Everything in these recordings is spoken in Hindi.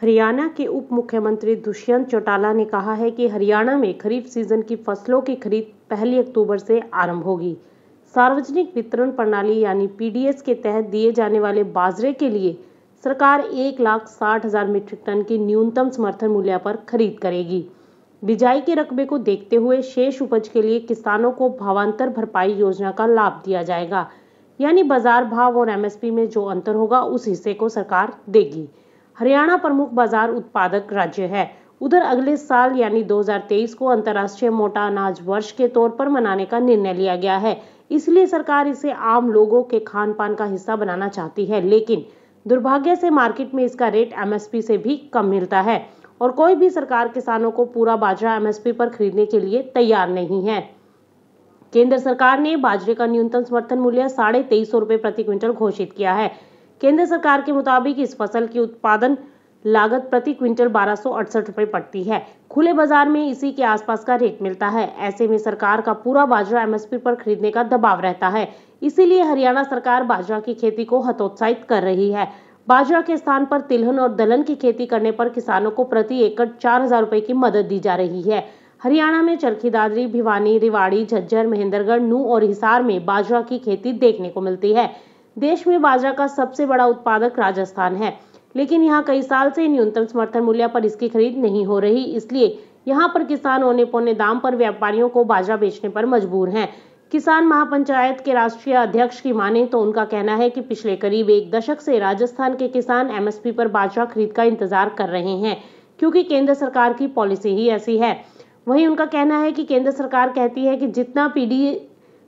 हरियाणा के उप मुख्यमंत्री दुष्यंत चौटाला ने कहा है कि हरियाणा में खरीफ सीजन की फसलों की खरीद पहली अक्टूबर से आरंभ होगी सार्वजनिक वितरण प्रणाली यानी पीडीएस के तहत दिए जाने वाले बाजरे के लिए सरकार एक लाख साठ हजार मीट्रिक टन की न्यूनतम समर्थन मूल्य पर खरीद करेगी बिजाई के रकबे को देखते हुए शेष उपज के लिए किसानों को भावांतर भरपाई योजना का लाभ दिया जाएगा यानी बाजार भाव और एमएसपी में जो अंतर होगा उस हिस्से को सरकार देगी हरियाणा प्रमुख बाजार उत्पादक राज्य है उधर अगले साल यानी 2023 को अंतर्राष्ट्रीय मोटा अनाज वर्ष के तौर पर मनाने का निर्णय लिया गया है इसलिए सरकार इसे आम लोगों के खान पान का हिस्सा बनाना चाहती है लेकिन दुर्भाग्य से मार्केट में इसका रेट एमएसपी से भी कम मिलता है और कोई भी सरकार किसानों को पूरा बाजरा एमएसपी पर खरीदने के लिए तैयार नहीं है केंद्र सरकार ने बाजरे का न्यूनतम समर्थन मूल्य साढ़े तेईस सौ रुपए प्रति क्विंटल घोषित किया है केंद्र सरकार के मुताबिक इस फसल की उत्पादन लागत प्रति क्विंटल बारह रुपए पड़ती है खुले बाजार में इसी के आसपास का रेट मिलता है ऐसे में सरकार का पूरा बाजरा एमएसपी पर खरीदने का दबाव रहता है इसीलिए हरियाणा सरकार बाजरा की खेती को हतोत्साहित कर रही है बाजरा के स्थान पर तिलहन और दलहन की खेती करने पर किसानों को प्रति एकड़ चार हजार रुपए की मदद दी जा रही है हरियाणा में चरखी दादरी भिवानी रिवाड़ी झज्जर महेंद्रगढ़ नू और हिसार में बाजरा की खेती देखने को मिलती है देश में बाजरा का सबसे बड़ा उत्पादक राजस्थान है लेकिन यहाँ कई साल से न्यूनतम समर्थन मूल्य पर इसकी खरीद नहीं हो रही इसलिए यहाँ पर किसान औने पौने दाम पर व्यापारियों को बाजरा बेचने पर मजबूर हैं किसान महापंचायत के राष्ट्रीय अध्यक्ष की माने तो उनका कहना है कि पिछले करीब एक दशक से राजस्थान के किसान एमएसपी पर बाजरा खरीद का इंतजार कर रहे हैं क्योंकि केंद्र सरकार की पॉलिसी ही ऐसी है वहीं उनका कहना है कि केंद्र सरकार कहती है कि जितना पीडी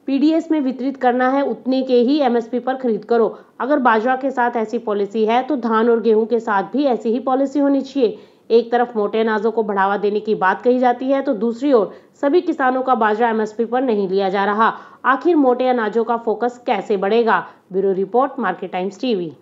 पीडीएस में वितरित करना है उतने के ही एमएसपी पर खरीद करो अगर बाजरा के साथ ऐसी पॉलिसी है तो धान और गेहूं के साथ भी ऐसी ही पॉलिसी होनी चाहिए एक तरफ मोटे अनाजों को बढ़ावा देने की बात कही जाती है तो दूसरी ओर सभी किसानों का बाजरा एमएसपी पर नहीं लिया जा रहा आखिर मोटे अनाजों का फोकस कैसे बढ़ेगा bureau report market times TV